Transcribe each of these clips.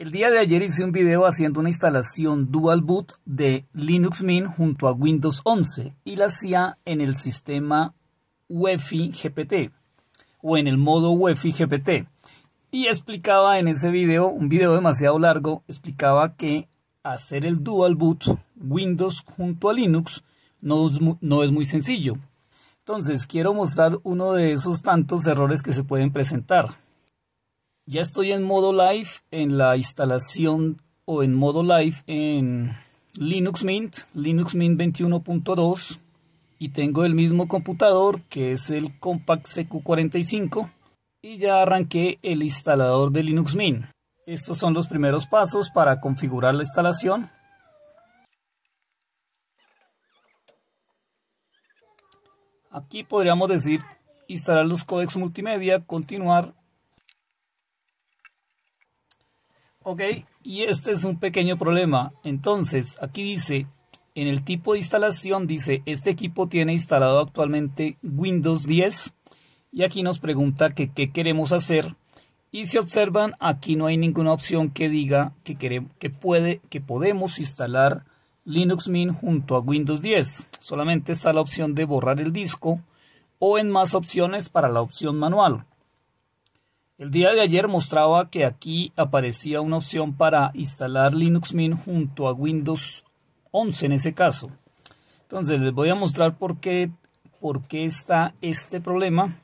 El día de ayer hice un video haciendo una instalación dual boot de Linux Mint junto a Windows 11 y la hacía en el sistema UEFI GPT o en el modo UEFI GPT. Y explicaba en ese video, un video demasiado largo, explicaba que hacer el dual boot Windows junto a Linux no no es muy sencillo. Entonces quiero mostrar uno de esos tantos errores que se pueden presentar. Ya estoy en modo live en la instalación o en modo live en Linux Mint, Linux Mint 21.2 y tengo el mismo computador que es el Compact CQ45 y ya arranqué el instalador de Linux Mint. Estos son los primeros pasos para configurar la instalación. Aquí podríamos decir instalar los codecs multimedia, continuar Ok, y este es un pequeño problema. Entonces, aquí dice, en el tipo de instalación dice, este equipo tiene instalado actualmente Windows 10. Y aquí nos pregunta que qué queremos hacer. Y si observan, aquí no hay ninguna opción que diga que, que, puede, que podemos instalar Linux Mint junto a Windows 10. Solamente está la opción de borrar el disco o en más opciones para la opción manual. El día de ayer mostraba que aquí aparecía una opción para instalar Linux Mint junto a Windows 11 en ese caso. Entonces les voy a mostrar por qué, por qué está este problema.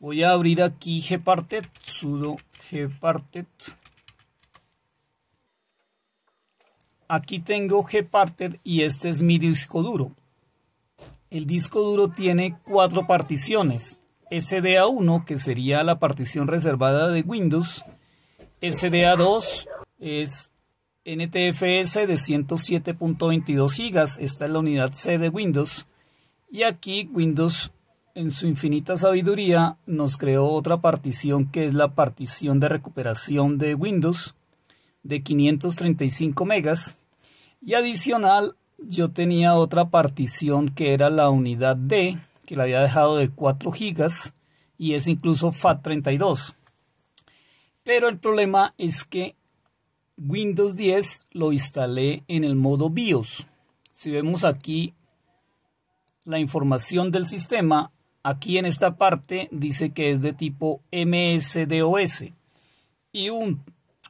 Voy a abrir aquí gparted, sudo gparted. Aquí tengo gparted y este es mi disco duro. El disco duro tiene cuatro particiones. SDA1, que sería la partición reservada de Windows, SDA2 es NTFS de 107.22 GB, esta es la unidad C de Windows, y aquí Windows en su infinita sabiduría nos creó otra partición que es la partición de recuperación de Windows de 535 MB y adicional yo tenía otra partición que era la unidad D que la había dejado de 4 gigas y es incluso FAT32. Pero el problema es que Windows 10 lo instalé en el modo BIOS. Si vemos aquí la información del sistema, aquí en esta parte dice que es de tipo MSDOS y un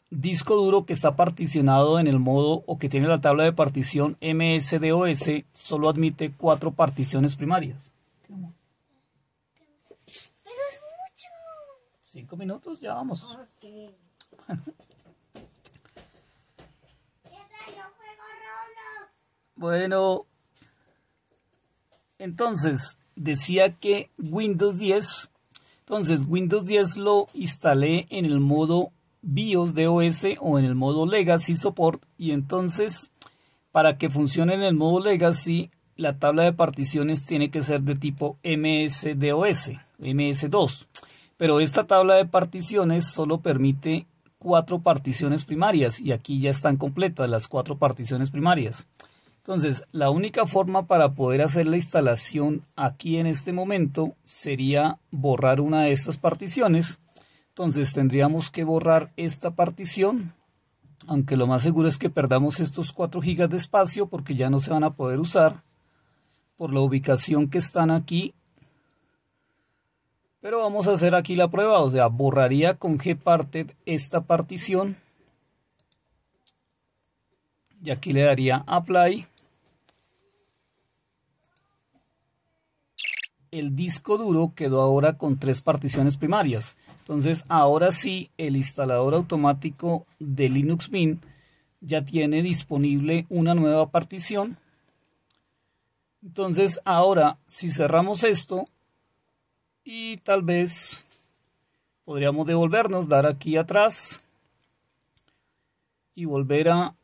disco duro que está particionado en el modo o que tiene la tabla de partición MSDOS solo admite cuatro particiones primarias. Cinco minutos, ya vamos. Bueno. entonces decía que Windows 10, entonces Windows 10 lo instalé en el modo BIOS de OS o en el modo Legacy Support y entonces para que funcione en el modo Legacy la tabla de particiones tiene que ser de tipo ms MSDOS, MS2. Pero esta tabla de particiones solo permite cuatro particiones primarias y aquí ya están completas las cuatro particiones primarias. Entonces, la única forma para poder hacer la instalación aquí en este momento sería borrar una de estas particiones. Entonces, tendríamos que borrar esta partición, aunque lo más seguro es que perdamos estos 4 gigas de espacio porque ya no se van a poder usar por la ubicación que están aquí pero vamos a hacer aquí la prueba, o sea, borraría con gparted esta partición. Y aquí le daría apply. El disco duro quedó ahora con tres particiones primarias. Entonces, ahora sí, el instalador automático de Linux Mint ya tiene disponible una nueva partición. Entonces, ahora, si cerramos esto, y tal vez podríamos devolvernos, dar aquí atrás y volver a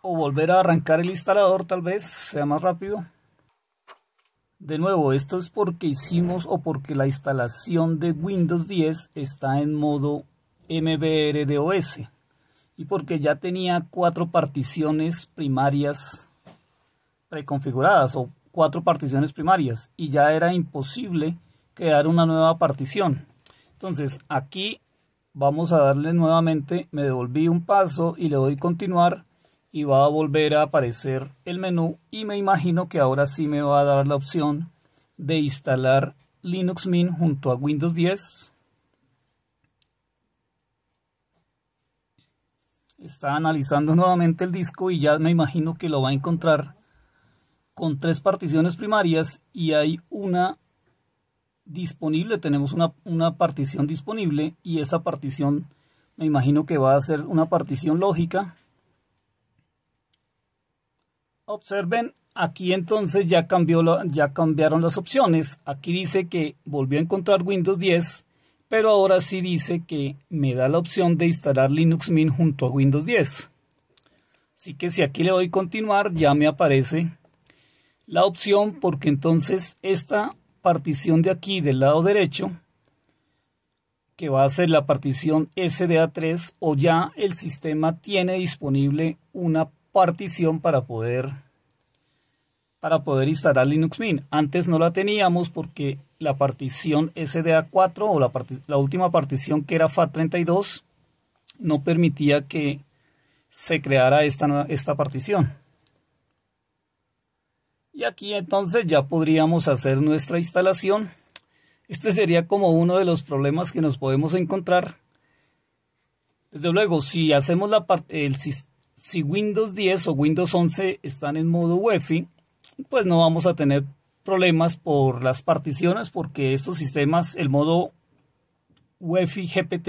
o volver a arrancar el instalador tal vez sea más rápido. De nuevo, esto es porque hicimos o porque la instalación de Windows 10 está en modo MBRDOS y porque ya tenía cuatro particiones primarias preconfiguradas o cuatro particiones primarias y ya era imposible crear una nueva partición. Entonces aquí vamos a darle nuevamente, me devolví un paso y le doy continuar y va a volver a aparecer el menú y me imagino que ahora sí me va a dar la opción de instalar Linux Mint junto a Windows 10. Está analizando nuevamente el disco y ya me imagino que lo va a encontrar con tres particiones primarias y hay una disponible, tenemos una, partición disponible y esa partición me imagino que va a ser una partición lógica. Observen, aquí entonces ya, ya cambiaron las opciones. Aquí dice que volvió a encontrar Windows 10, pero ahora sí dice que me da la opción de instalar Linux Mint junto a Windows 10. Así que si aquí le doy continuar, ya me aparece la opción porque entonces esta partición de aquí del lado derecho que va a ser la partición SDA3 o ya el sistema tiene disponible una partición para poder para poder instalar Linux Mint. Antes no la teníamos porque la partición SDA4 o la, última partición que era FAT32 no permitía que se creara esta, esta partición. Y aquí entonces ya podríamos hacer nuestra instalación. Este sería como uno de los problemas que nos podemos encontrar. Desde luego, si hacemos la parte, si Windows 10 o Windows 11 están en modo UEFI, pues no vamos a tener problemas por las particiones porque estos sistemas, el modo UEFI GPT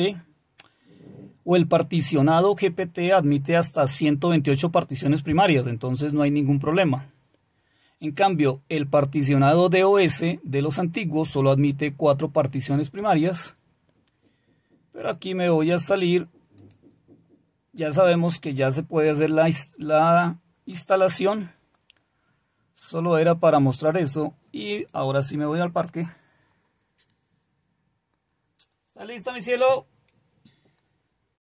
o el particionado GPT admite hasta 128 particiones primarias, entonces no hay ningún problema. En cambio, el particionado DOS de los antiguos solo admite cuatro particiones primarias. Pero aquí me voy a salir. Ya sabemos que ya se puede hacer la, instalación. Solo era para mostrar eso. Y ahora sí me voy al parque. ¿Está lista mi cielo?